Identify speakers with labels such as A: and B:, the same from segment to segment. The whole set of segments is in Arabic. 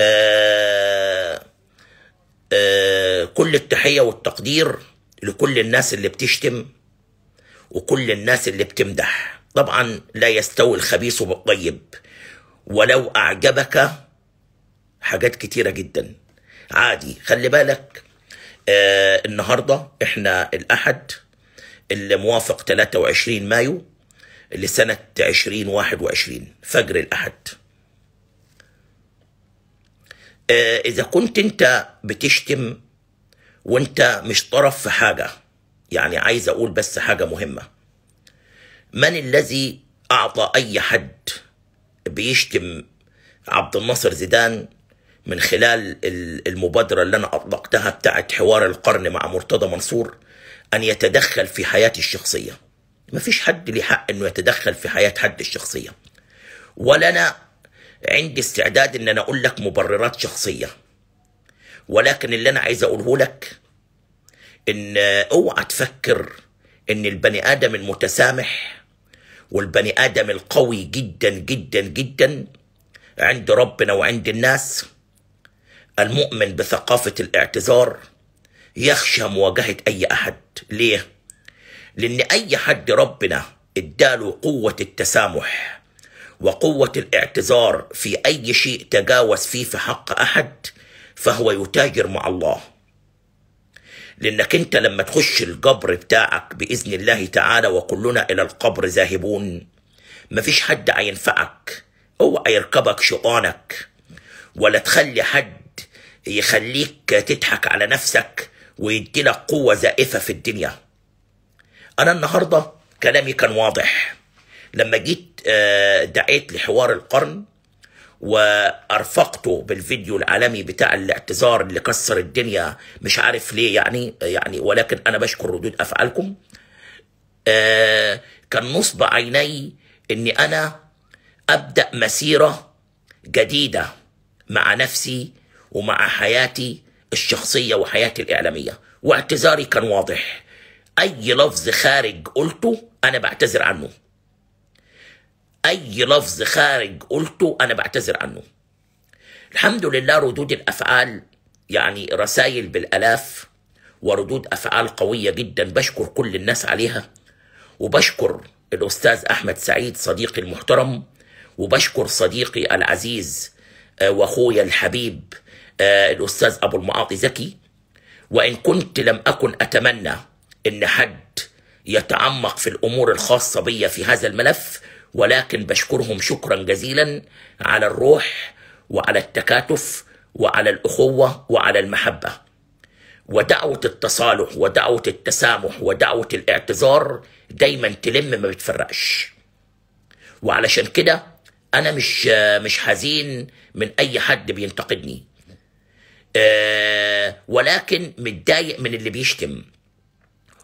A: آه، آه، كل التحية والتقدير لكل الناس اللي بتشتم وكل الناس اللي بتمدح طبعا لا يستوي الخبيث بالطيب ولو أعجبك حاجات كتيرة جدا عادي خلي بالك آه النهاردة احنا الأحد اللي موافق 23 مايو لسنة 2021 فجر الأحد آه، اذا كنت انت بتشتم وانت مش طرف في حاجه يعني عايز اقول بس حاجه مهمه من الذي اعطى اي حد بيشتم عبد الناصر زيدان من خلال المبادره اللي انا اطلقتها بتاعت حوار القرن مع مرتضى منصور ان يتدخل في حياتي الشخصيه مفيش حد لي حق انه يتدخل في حياه حد الشخصيه ولا انا عندي استعداد ان انا اقول لك مبررات شخصيه ولكن اللي انا عايز اقوله لك ان اوعى تفكر ان البني ادم المتسامح والبني ادم القوي جدا جدا جدا عند ربنا وعند الناس المؤمن بثقافه الاعتذار يخشى مواجهه اي احد ليه لان اي حد ربنا اداله قوه التسامح وقوة الاعتذار في أي شيء تجاوز فيه في حق أحد فهو يتاجر مع الله لأنك أنت لما تخش القبر بتاعك بإذن الله تعالى وكلنا إلى القبر ذاهبون مفيش حد هينفعك هو يركبك شيطانك ولا تخلي حد يخليك تضحك على نفسك ويديلك قوة زائفة في الدنيا أنا النهاردة كلامي كان واضح لما جيت آه، دعيت لحوار القرن وارفقته بالفيديو العالمي بتاع الاعتذار اللي كسر الدنيا مش عارف ليه يعني يعني ولكن انا بشكر ردود افعالكم آه، كان نصب عيني اني انا ابدا مسيره جديده مع نفسي ومع حياتي الشخصيه وحياتي الاعلاميه واعتذاري كان واضح اي لفظ خارج قلته انا بعتذر عنه اي لفظ خارج قلته انا بعتذر عنه الحمد لله ردود الافعال يعني رسائل بالالاف وردود افعال قويه جدا بشكر كل الناس عليها وبشكر الاستاذ احمد سعيد صديقي المحترم وبشكر صديقي العزيز آه، واخويا الحبيب آه، الاستاذ ابو المعاطي زكي وان كنت لم اكن اتمنى ان حد يتعمق في الامور الخاصه بي في هذا الملف ولكن بشكرهم شكرا جزيلا على الروح وعلى التكاتف وعلى الاخوه وعلى المحبه ودعوه التصالح ودعوه التسامح ودعوه الاعتذار دايما تلم ما بتفرقش وعلشان كده انا مش مش حزين من اي حد بينتقدني آه، ولكن متضايق من اللي بيشتم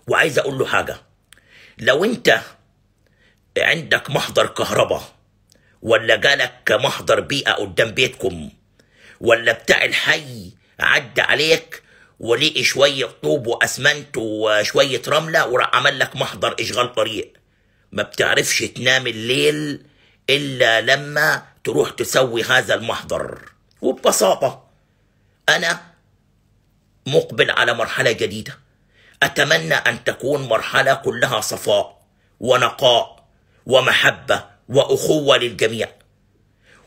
A: وعايز اقول له حاجه لو انت عندك محضر كهرباء ولا جالك محضر بيئة قدام بيتكم ولا بتاع الحي عدى عليك ولقي شوية طوب وأسمنت وشوية رملة وراح عمل لك محضر إشغال طريق ما بتعرفش تنام الليل إلا لما تروح تسوي هذا المحضر وببساطة أنا مقبل على مرحلة جديدة أتمنى أن تكون مرحلة كلها صفاء ونقاء ومحبة وأخوة للجميع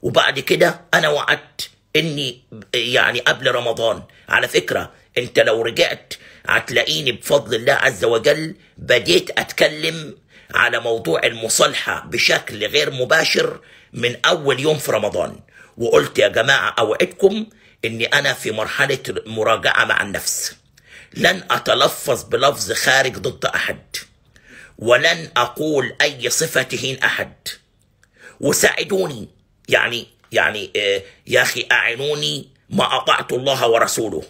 A: وبعد كده أنا وعدت إني يعني قبل رمضان على فكرة أنت لو رجعت هتلاقيني بفضل الله عز وجل بديت أتكلم على موضوع المصالحة بشكل غير مباشر من أول يوم في رمضان وقلت يا جماعة أوعدكم إني أنا في مرحلة مراجعة مع النفس لن أتلفظ بلفظ خارج ضد أحد ولن أقول أي تهين أحد وساعدوني يعني يعني آه، يا أخي أعينوني ما أطعت الله ورسوله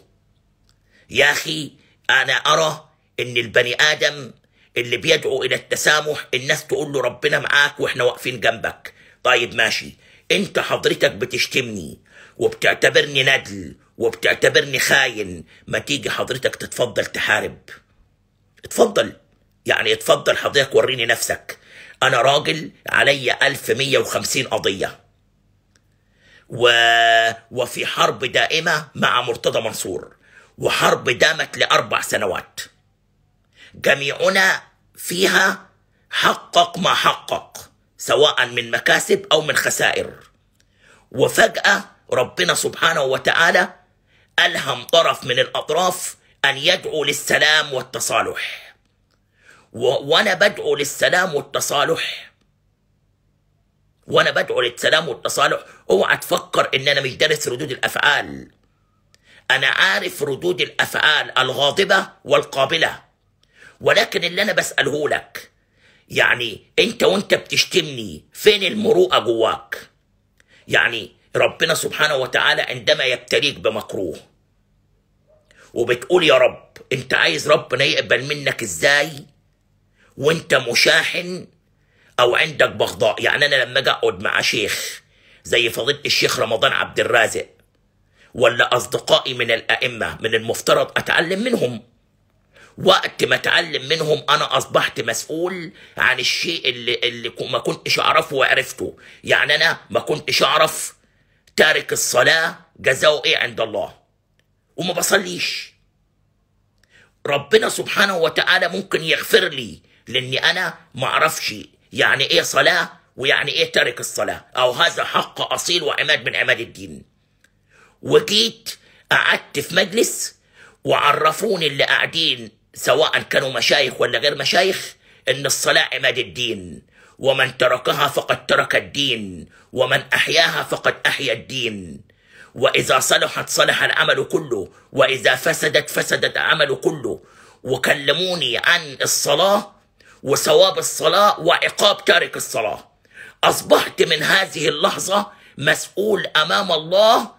A: يا أخي أنا أرى إن البني آدم اللي بيدعو إلى التسامح الناس تقول له ربنا معاك وإحنا واقفين جنبك طيب ماشي أنت حضرتك بتشتمني وبتعتبرني ندل وبتعتبرني خاين ما تيجي حضرتك تتفضل تحارب اتفضل يعني اتفضل حضرتك وريني نفسك انا راجل عليا 1150 قضيه و... وفي حرب دائمه مع مرتضى منصور وحرب دامت لاربع سنوات جميعنا فيها حقق ما حقق سواء من مكاسب او من خسائر وفجاه ربنا سبحانه وتعالى الهم طرف من الاطراف ان يدعو للسلام والتصالح وانا بدعو للسلام والتصالح وانا بدعو للسلام والتصالح اوعى تفكر ان انا مش دارس ردود الافعال انا عارف ردود الافعال الغاضبه والقابله ولكن اللي انا بساله لك يعني انت وانت بتشتمني فين المروءه جواك يعني ربنا سبحانه وتعالى عندما يبتليك بمكروه وبتقول يا رب انت عايز ربنا يقبل منك ازاي وانت مشاحن او عندك بغضاء يعني انا لما اجي اقعد مع شيخ زي فضيله الشيخ رمضان عبد الرازق ولا اصدقائي من الائمه من المفترض اتعلم منهم وقت ما اتعلم منهم انا اصبحت مسؤول عن الشيء اللي, اللي ما كنتش اعرفه وعرفته يعني انا ما كنتش اعرف تارك الصلاه جزاؤه ايه عند الله وما بصليش ربنا سبحانه وتعالى ممكن يغفر لي لاني انا ما اعرفش يعني ايه صلاه ويعني ايه ترك الصلاه او هذا حق اصيل وعماد من عماد الدين وجيت قعدت في مجلس وعرفوني اللي قاعدين سواء كانوا مشايخ ولا غير مشايخ ان الصلاه عماد الدين ومن تركها فقد ترك الدين ومن احياها فقد احيا الدين واذا صلحت صلح العمل كله واذا فسدت فسدت العمل كله وكلموني عن الصلاه وثواب الصلاة وعقاب تارك الصلاة أصبحت من هذه اللحظة مسؤول أمام الله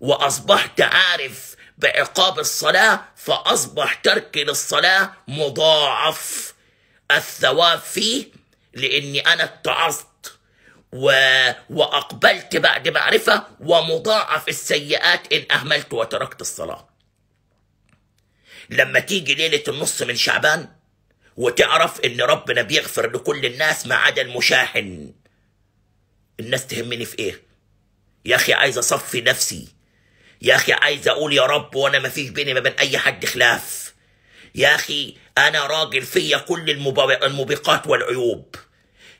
A: وأصبحت عارف بعقاب الصلاة فأصبح تركي للصلاة مضاعف الثواب فيه لأني أنا اتعظت و... وأقبلت بعد معرفة ومضاعف السيئات إن أهملت وتركت الصلاة لما تيجي ليلة النص من شعبان وتعرف ان ربنا بيغفر لكل الناس ما عدا المشاحن الناس تهمني في ايه يا اخي عايز اصفي نفسي يا اخي عايز اقول يا رب وانا ما فيش بيني ما بين اي حد خلاف يا اخي انا راجل فيا كل الموبقات والعيوب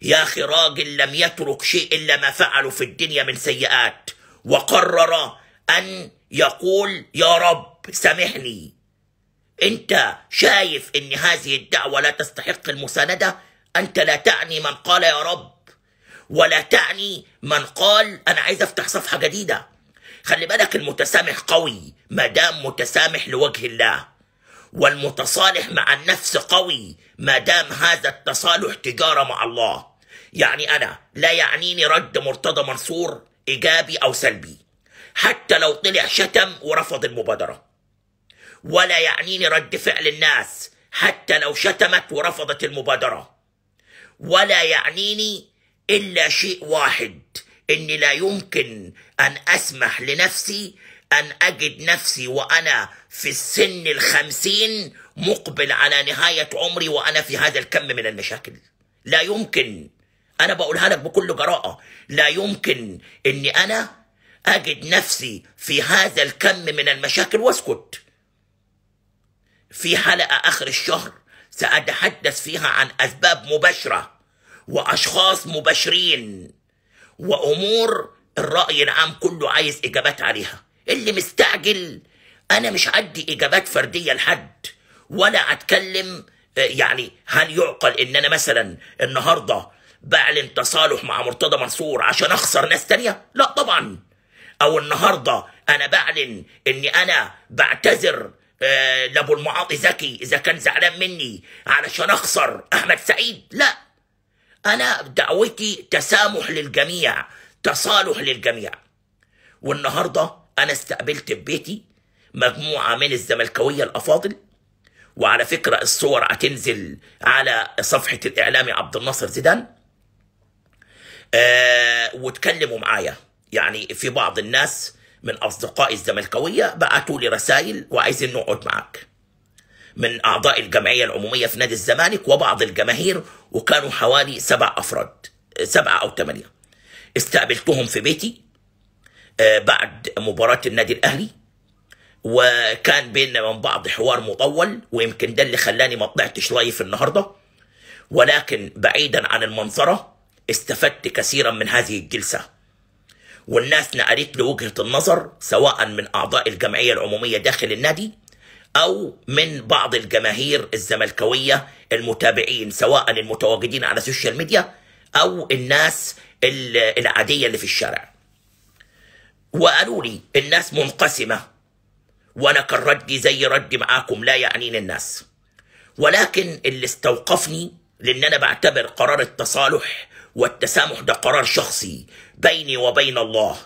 A: يا اخي راجل لم يترك شيء الا ما فعله في الدنيا من سيئات وقرر ان يقول يا رب سامحني أنت شايف أن هذه الدعوة لا تستحق المساندة أنت لا تعني من قال يا رب ولا تعني من قال أنا عايز أفتح صفحة جديدة خلي بالك المتسامح قوي ما دام متسامح لوجه الله والمتصالح مع النفس قوي ما دام هذا التصالح تجارة مع الله يعني أنا لا يعنيني رد مرتضى منصور إيجابي أو سلبي حتى لو طلع شتم ورفض المبادرة ولا يعنيني رد فعل الناس حتى لو شتمت ورفضت المبادرة ولا يعنيني إلا شيء واحد إني لا يمكن أن أسمح لنفسي أن أجد نفسي وأنا في السن الخمسين مقبل على نهاية عمري وأنا في هذا الكم من المشاكل لا يمكن أنا بقولها لك بكل جراءة لا يمكن إني أنا أجد نفسي في هذا الكم من المشاكل واسكت في حلقة آخر الشهر سأتحدث فيها عن أسباب مباشرة وأشخاص مباشرين وأمور الرأي العام كله عايز إجابات عليها اللي مستعجل أنا مش عندي إجابات فردية لحد ولا أتكلم آه، يعني هل يعقل إن أنا مثلا النهاردة بعلن تصالح مع مرتضى منصور عشان أخسر ناس تانية؟ لا طبعا أو النهاردة أنا بعلن إني أنا بعتذر آه، لابو المعاطي ذكي اذا كان زعلان مني علشان اخسر احمد سعيد لا انا دعوتي تسامح للجميع تصالح للجميع والنهارده انا استقبلت في بيتي مجموعه من الزملكاويه الافاضل وعلى فكره الصور هتنزل على صفحه الاعلامي عبد الناصر زيدان آه وتكلموا معايا يعني في بعض الناس من أصدقائي الزملكاوية بعتوا لي رسائل وعايزين نقعد معاك من أعضاء الجمعية العمومية في نادي الزمالك وبعض الجماهير وكانوا حوالي سبع أفراد سبعة أو ثمانية استقبلتهم في بيتي آه، بعد مباراة النادي الأهلي وكان بيننا من بعض حوار مطول ويمكن ده اللي خلاني ما طلعتش لايف النهارده ولكن بعيدا عن المنظره استفدت كثيرا من هذه الجلسه والناس نقلت له وجهه النظر سواء من اعضاء الجمعيه العموميه داخل النادي او من بعض الجماهير الزملكاويه المتابعين سواء المتواجدين على السوشيال ميديا او الناس العاديه اللي في الشارع وقالوا لي الناس منقسمه وانا كان ردي زي ردي معاكم لا يعنيني الناس ولكن اللي استوقفني لان انا بعتبر قرار التصالح والتسامح ده قرار شخصي بيني وبين الله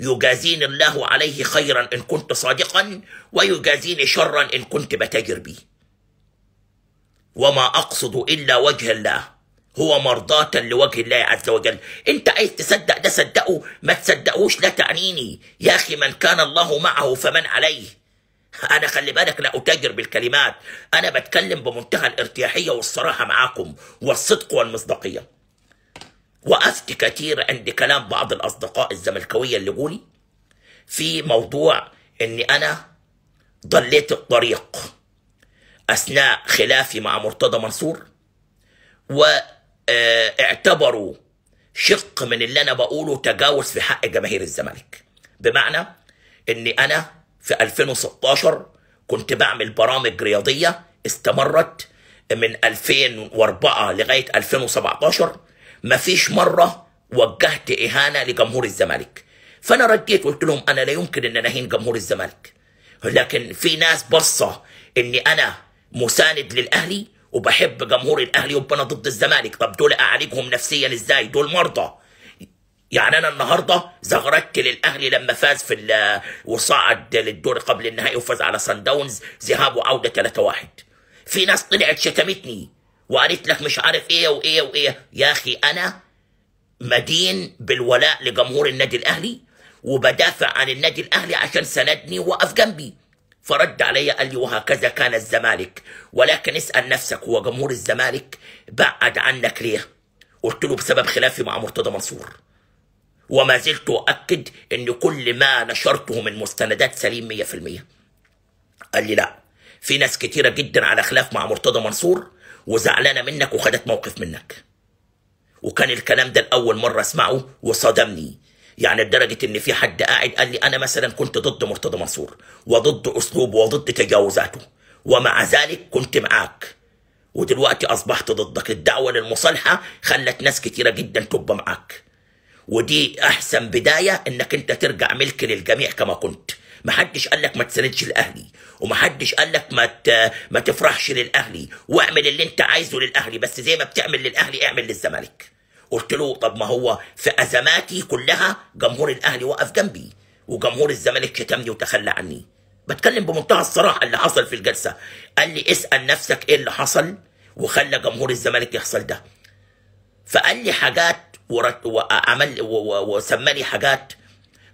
A: يجازيني الله عليه خيرا إن كنت صادقا ويجازيني شرا إن كنت بتاجر بيه وما أقصد إلا وجه الله هو مرضاة لوجه الله عز وجل انت عايز تصدق ده صدقه ما تصدقوش لا تعنيني يا اخي من كان الله معه فمن عليه انا خلي بالك لا اتاجر بالكلمات انا بتكلم بمنتهى الارتياحيه والصراحه معاكم والصدق والمصداقيه وقفت كتير عند كلام بعض الأصدقاء الزملكاوية اللي جولي في موضوع إني أنا ضليت الطريق أثناء خلافي مع مرتضى منصور واعتبروا شق من اللي أنا بقوله تجاوز في حق جماهير الزمالك بمعنى إني أنا في 2016 كنت بعمل برامج رياضية استمرت من 2004 لغاية 2017 مفيش مرة وجهت إهانة لجمهور الزمالك فأنا رديت قلت لهم أنا لا يمكن أن أنا أهين جمهور الزمالك لكن في ناس بصة إني أنا مساند للأهلي وبحب جمهور الأهلي وبنا ضد الزمالك طب دول أعالجهم نفسيا إزاي دول مرضى يعني انا النهارده زغرت للاهلي لما فاز في وصعد للدور قبل النهائي وفاز على سان داونز ذهاب وعوده 3-1 في ناس طلعت شتمتني وقالت لك مش عارف ايه وايه وايه يا اخي انا مدين بالولاء لجمهور النادي الاهلي وبدافع عن النادي الاهلي عشان سندني ووقف جنبي فرد علي قال لي وهكذا كان الزمالك ولكن اسال نفسك هو جمهور الزمالك بعد عنك ليه قلت له بسبب خلافي مع مرتضى منصور وما زلت اؤكد ان كل ما نشرته من مستندات سليم 100% قال لي لا في ناس كتيره جدا على خلاف مع مرتضى منصور وزعلانه منك وخدت موقف منك وكان الكلام ده لاول مره اسمعه وصدمني يعني لدرجة إن في حد قاعد قال لي أنا مثلا كنت ضد مرتضى منصور وضد أسلوبه وضد تجاوزاته ومع ذلك كنت معاك ودلوقتي أصبحت ضدك الدعوة للمصالحة خلت ناس كتيرة جدا تبقى معاك ودي أحسن بداية إنك أنت ترجع ملك للجميع كما كنت محدش قال لك ما تساندش الاهلي ومحدش قال لك ما ما تفرحش للاهلي واعمل اللي انت عايزه للاهلي بس زي ما بتعمل للاهلي اعمل للزمالك قلت له طب ما هو في ازماتي كلها جمهور الاهلي وقف جنبي وجمهور الزمالك شتمني وتخلى عني بتكلم بمنتهى الصراحه اللي حصل في الجلسه قال لي اسال نفسك ايه اللي حصل وخلى جمهور الزمالك يحصل ده فقال لي حاجات وعمل وسماني حاجات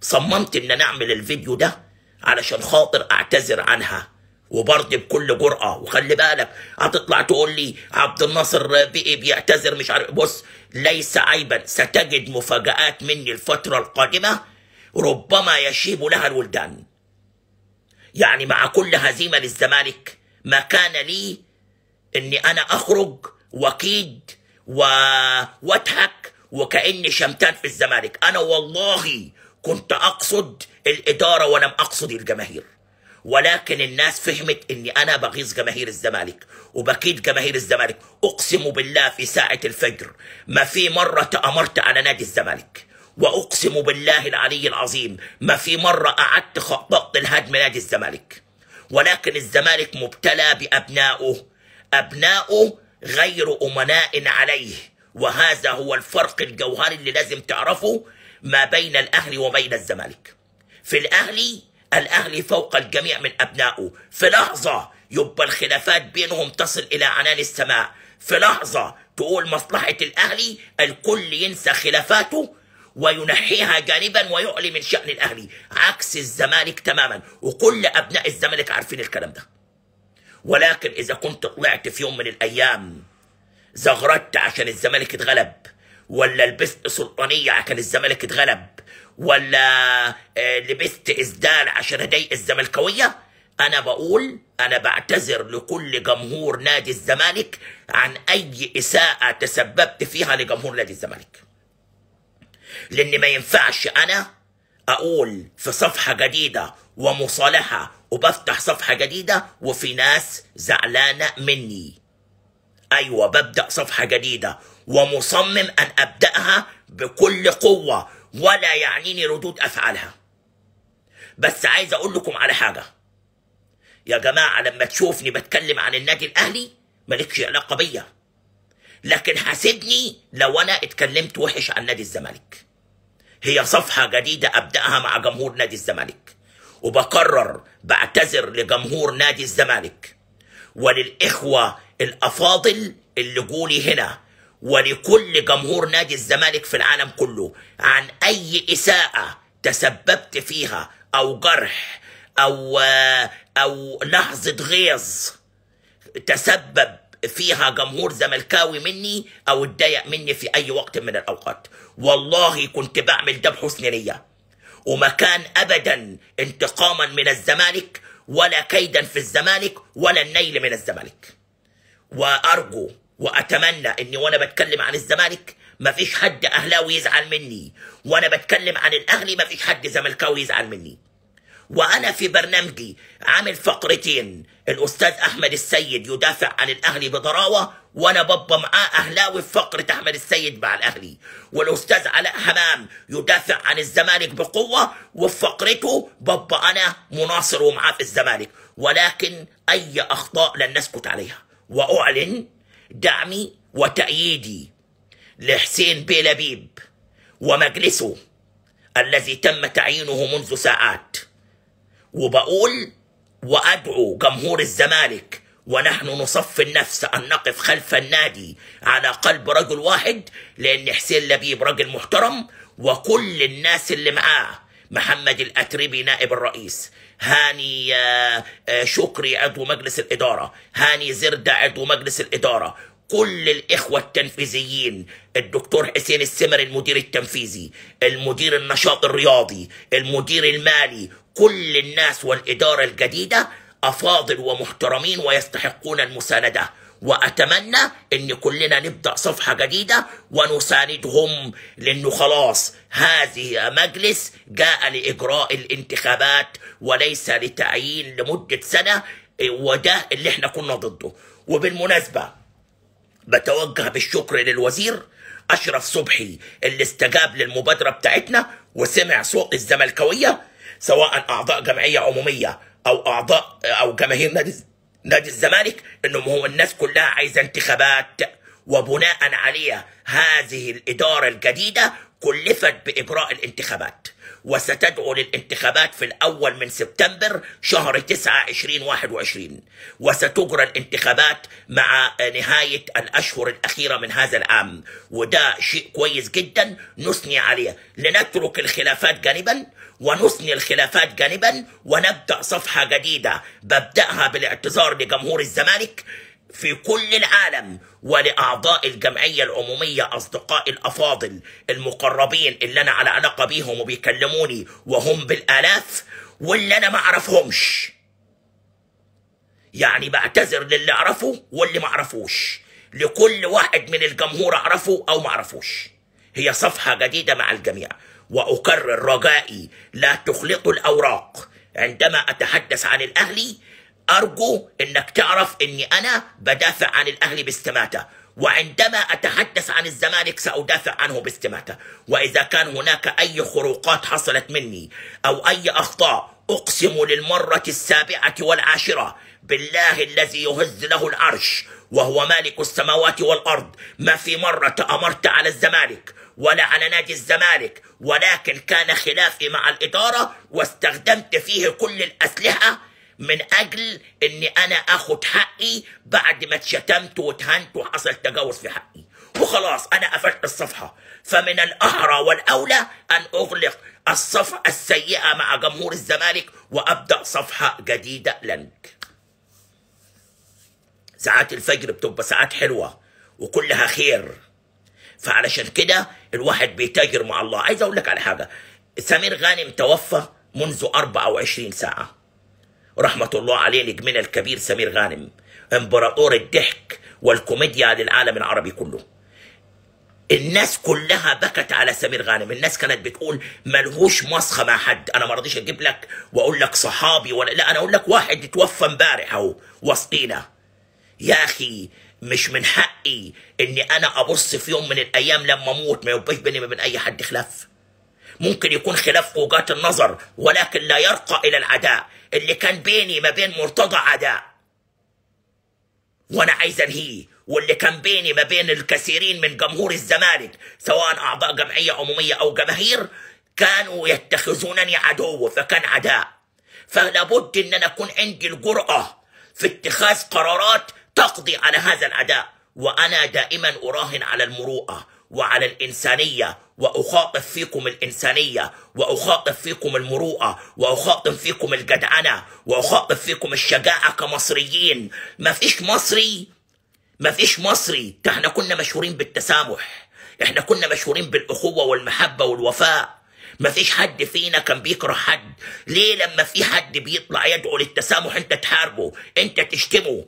A: صممت ان انا اعمل الفيديو ده علشان خاطر اعتذر عنها وبرضه بكل جرأة وخلي بالك هتطلع تقول لي عبد الناصر بقي بيعتذر مش عارف بص ليس عيبا ستجد مفاجآت مني الفترة القادمة ربما يشيب لها الولدان يعني مع كل هزيمة للزمالك ما كان لي اني انا اخرج وكيد و... واضحك وكأني شمتان في الزمالك انا والله كنت اقصد الإدارة ولم أقصد الجماهير ولكن الناس فهمت اني انا بغيظ جماهير الزمالك وبكيد جماهير الزمالك اقسم بالله في ساعه الفجر ما في مره تامرت على نادي الزمالك واقسم بالله العلي العظيم ما في مره قعدت خططت لهدم نادي الزمالك ولكن الزمالك مبتلى بابنائه ابنائه غير امناء عليه وهذا هو الفرق الجوهري اللي لازم تعرفه ما بين الاهلي وبين الزمالك في الأهلي الأهلي فوق الجميع من أبنائه في لحظة يبقى الخلافات بينهم تصل إلى عنان السماء في لحظة تقول مصلحة الأهلي الكل ينسى خلافاته وينحيها جانبا ويعلي من شأن الأهلي عكس الزمالك تماما وكل أبناء الزمالك عارفين الكلام ده ولكن إذا كنت طلعت في يوم من الأيام زغرت عشان الزمالك اتغلب ولا لبست سلطانيه عشان الزمالك اتغلب ولا آه، لبست اسدال عشان اضايق الزملكاويه انا بقول انا بعتذر لكل جمهور نادي الزمالك عن اي اساءه تسببت فيها لجمهور نادي الزمالك لان ما ينفعش انا اقول في صفحه جديده ومصالحه وبفتح صفحه جديده وفي ناس زعلانه مني أيوة ببدأ صفحة جديدة ومصمم أن أبدأها بكل قوة ولا يعنيني ردود أفعالها بس عايز أقول لكم على حاجة يا جماعة لما تشوفني بتكلم عن النادي الأهلي مالكش علاقة بيا لكن حاسبني لو أنا اتكلمت وحش عن نادي الزمالك هي صفحة جديدة أبدأها مع جمهور نادي الزمالك وبقرر بعتذر لجمهور نادي الزمالك وللإخوة الافاضل اللي جولي هنا ولكل جمهور نادي الزمالك في العالم كله عن اي اساءه تسببت فيها او جرح او او لحظه غيظ تسبب فيها جمهور زملكاوي مني او اتضايق مني في اي وقت من الاوقات والله كنت بعمل ده بحسن نيه وما كان ابدا انتقاما من الزمالك ولا كيدا في الزمالك ولا النيل من الزمالك وارجو واتمنى اني وانا بتكلم عن الزمالك ما فيش حد اهلاوي يزعل مني وانا بتكلم عن الاهلي ما فيش حد زملكاوي يزعل مني وانا في برنامجي عامل فقرتين الاستاذ احمد السيد يدافع عن الاهلي بضراوه وانا بابا معاه اهلاوي في فقره احمد السيد مع الاهلي والاستاذ علاء حمام يدافع عن الزمالك بقوه وفي فقرته بابا انا مناصر ومعاه في الزمالك ولكن اي اخطاء لن نسكت عليها واعلن دعمي وتأييدي لحسين بيلبيب ومجلسه الذي تم تعيينه منذ ساعات وبقول وادعو جمهور الزمالك ونحن نصف النفس أن نقف خلف النادي على قلب رجل واحد لأن حسين لبيب رجل محترم وكل الناس اللي معاه محمد الأتربي نائب الرئيس هاني آه، آه، شكري عضو مجلس الإدارة هاني زردة عضو مجلس الإدارة كل الإخوة التنفيذيين الدكتور حسين السمر المدير التنفيذي المدير النشاط الرياضي المدير المالي كل الناس والإدارة الجديدة أفاضل ومحترمين ويستحقون المساندة واتمنى ان كلنا نبدا صفحه جديده ونساندهم لانه خلاص هذه مجلس جاء لاجراء الانتخابات وليس لتعيين لمده سنه وده اللي احنا كنا ضده وبالمناسبه بتوجه بالشكر للوزير اشرف صبحي اللي استجاب للمبادره بتاعتنا وسمع صوت الزملكاويه سواء اعضاء جمعيه عموميه او اعضاء او جماهير نادي نادي الزمالك انه هو الناس كلها عايزه انتخابات وبناء عليها هذه الاداره الجديده كلفت باجراء الانتخابات وستدعو للانتخابات في الأول من سبتمبر شهر 9 2021 وستجرى الانتخابات مع نهاية الأشهر الأخيرة من هذا العام وده شيء كويس جدا نثني عليه لنترك الخلافات جانبا ونثني الخلافات جانبا ونبدأ صفحة جديدة ببدأها بالاعتذار لجمهور الزمالك في كل العالم ولاعضاء الجمعيه العموميه اصدقاء الافاضل المقربين اللي انا على علاقه بيهم وبيكلموني وهم بالالاف واللي انا ما اعرفهمش يعني بعتذر للي اعرفه واللي ما اعرفوش لكل واحد من الجمهور اعرفه او ما اعرفوش هي صفحه جديده مع الجميع وأكرر رجائي لا تخلطوا الأوراق عندما أتحدث عن الأهلي أرجو أنك تعرف أني أنا بدافع عن الأهلي باستماتة وعندما أتحدث عن الزمالك سأدافع عنه باستماتة وإذا كان هناك أي خروقات حصلت مني أو أي أخطاء أقسم للمرة السابعة والعاشرة بالله الذي يهز له العرش وهو مالك السماوات والأرض ما في مرة أمرت على الزمالك ولا على نادي الزمالك ولكن كان خلافي مع الإدارة واستخدمت فيه كل الأسلحة من أجل إني أنا آخد حقي بعد ما اتشتمت واتهنت وحصل تجاوز في حقي وخلاص أنا قفلت الصفحة فمن الأحرى والأولى أن أغلق الصفحة السيئة مع جمهور الزمالك وأبدأ صفحة جديدة لنك ساعات الفجر بتبقى ساعات حلوة وكلها خير فعلشان كده الواحد بيتاجر مع الله عايز اقول لك على حاجه سمير غانم توفى منذ 24 ساعه رحمه الله عليه نجمنا الكبير سمير غانم امبراطور الضحك والكوميديا للعالم العربي كله الناس كلها بكت على سمير غانم الناس كانت بتقول ملهوش مسخه مع حد انا ما رضيش اجيب لك واقول لك صحابي ولا لا انا اقول لك واحد اتوفى امبارح اهو وسطينا يا اخي مش من حقي اني انا ابص في يوم من الايام لما اموت ما يبقاش بيني وبين اي حد خلاف ممكن يكون خلاف في وجهات النظر ولكن لا يرقى الى العداء اللي كان بيني ما بين مرتضى عداء وانا عايز انهيه واللي كان بيني ما بين الكثيرين من جمهور الزمالك سواء اعضاء جمعيه عموميه او جماهير كانوا يتخذونني عدو فكان عداء فلابد ان انا اكون عندي الجراه في اتخاذ قرارات تقضي على هذا الأداء وأنا دائما أراهن على المروءة وعلى الإنسانية وأخاطب فيكم الإنسانية وأخاطب فيكم المروءة وأخاطب فيكم الجدعنة وأخاطب فيكم الشجاعة كمصريين ما فيش مصري ما فيش مصري احنا كنا مشهورين بالتسامح احنا كنا مشهورين بالأخوة والمحبة والوفاء ما فيش حد فينا كان بيكره حد ليه لما في حد بيطلع يدعو للتسامح انت تحاربه انت تشتمه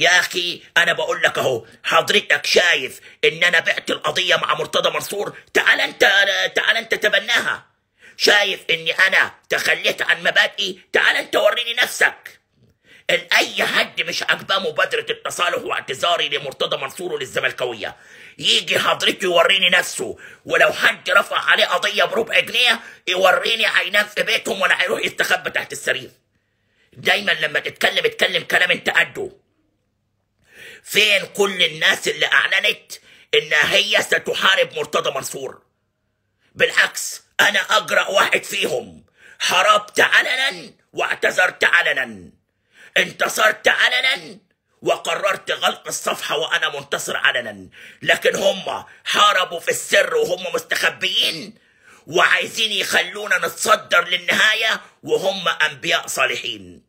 A: يا اخي انا بقول لك اهو حضرتك شايف ان انا بعت القضيه مع مرتضى منصور تعال انت تعال انت تبناها شايف اني انا تخليت عن مبادئي تعال انت وريني نفسك ان اي حد مش عاجباه مبادره التصالح واعتذاري لمرتضى منصور وللزملكاويه يجي حضرتك يوريني نفسه ولو حد رفع عليه قضيه بربع جنيه يوريني هينام في بيتهم ولا هيروح يستخبى تحت السرير دايما لما تتكلم اتكلم كلام انت قده فين كل الناس اللي أعلنت إنها هي ستحارب مرتضى منصور بالعكس أنا أجرأ واحد فيهم حاربت علنا واعتذرت علنا انتصرت علنا وقررت غلق الصفحة وأنا منتصر علنا لكن هم حاربوا في السر وهم مستخبيين وعايزين يخلونا نتصدر للنهاية وهم أنبياء صالحين